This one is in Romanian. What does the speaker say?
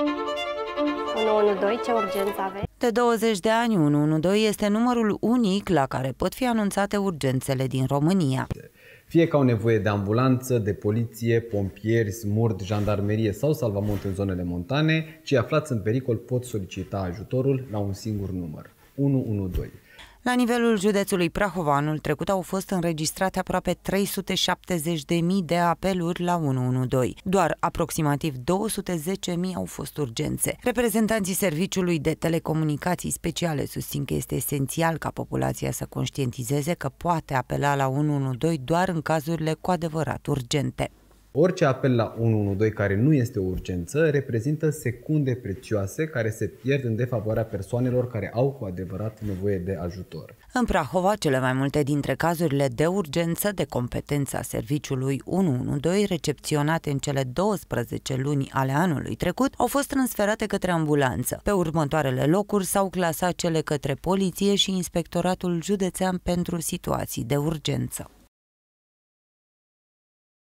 112, ce urgență aveți? De 20 de ani, 112 este numărul unic la care pot fi anunțate urgențele din România. Fie că au nevoie de ambulanță, de poliție, pompieri, smurt, jandarmerie sau salvamont în zonele montane, cei aflați în pericol pot solicita ajutorul la un singur număr, 112. La nivelul județului Prahova anul trecut au fost înregistrate aproape 370.000 de apeluri la 112. Doar aproximativ 210.000 au fost urgențe. Reprezentanții Serviciului de Telecomunicații Speciale susțin că este esențial ca populația să conștientizeze că poate apela la 112 doar în cazurile cu adevărat urgente. Orice apel la 112 care nu este o urgență reprezintă secunde prețioase care se pierd în defavoarea persoanelor care au cu adevărat nevoie de ajutor. În Prahova, cele mai multe dintre cazurile de urgență de competența serviciului 112 recepționate în cele 12 luni ale anului trecut au fost transferate către ambulanță. Pe următoarele locuri s-au clasat cele către poliție și Inspectoratul Județean pentru Situații de Urgență.